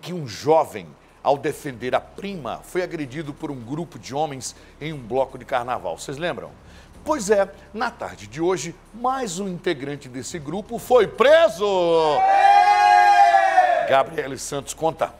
que um jovem, ao defender a prima, foi agredido por um grupo de homens em um bloco de carnaval. Vocês lembram? Pois é, na tarde de hoje, mais um integrante desse grupo foi preso! Gabriele Santos conta.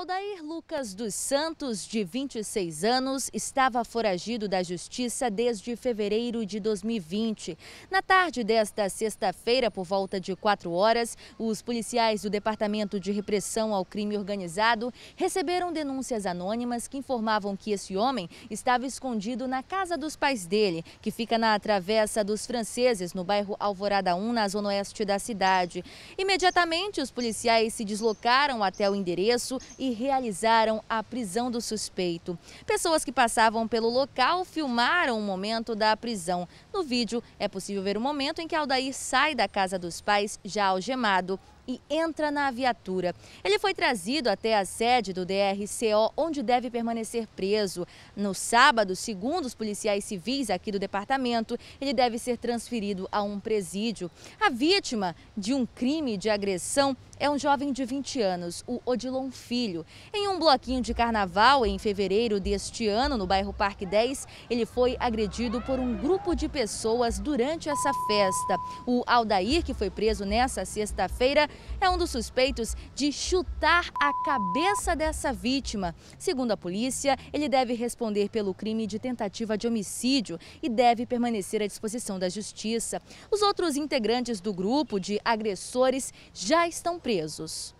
Aldair Lucas dos Santos, de 26 anos, estava foragido da Justiça desde fevereiro de 2020. Na tarde desta sexta-feira, por volta de 4 horas, os policiais do Departamento de Repressão ao Crime Organizado receberam denúncias anônimas que informavam que esse homem estava escondido na casa dos pais dele, que fica na Travessa dos Franceses, no bairro Alvorada 1, na zona oeste da cidade. Imediatamente, os policiais se deslocaram até o endereço e realizaram a prisão do suspeito. Pessoas que passavam pelo local filmaram o momento da prisão. No vídeo é possível ver o momento em que Aldair sai da casa dos pais já algemado e entra na viatura. Ele foi trazido até a sede do DRCO, onde deve permanecer preso. No sábado, segundo os policiais civis aqui do departamento, ele deve ser transferido a um presídio. A vítima de um crime de agressão é um jovem de 20 anos, o Odilon Filho. Em um bloquinho de carnaval em fevereiro deste ano, no bairro Parque 10, ele foi agredido por um grupo de pessoas durante essa festa. O Aldair, que foi preso nessa sexta-feira, é um dos suspeitos de chutar a cabeça dessa vítima. Segundo a polícia, ele deve responder pelo crime de tentativa de homicídio e deve permanecer à disposição da justiça. Os outros integrantes do grupo de agressores já estão presos.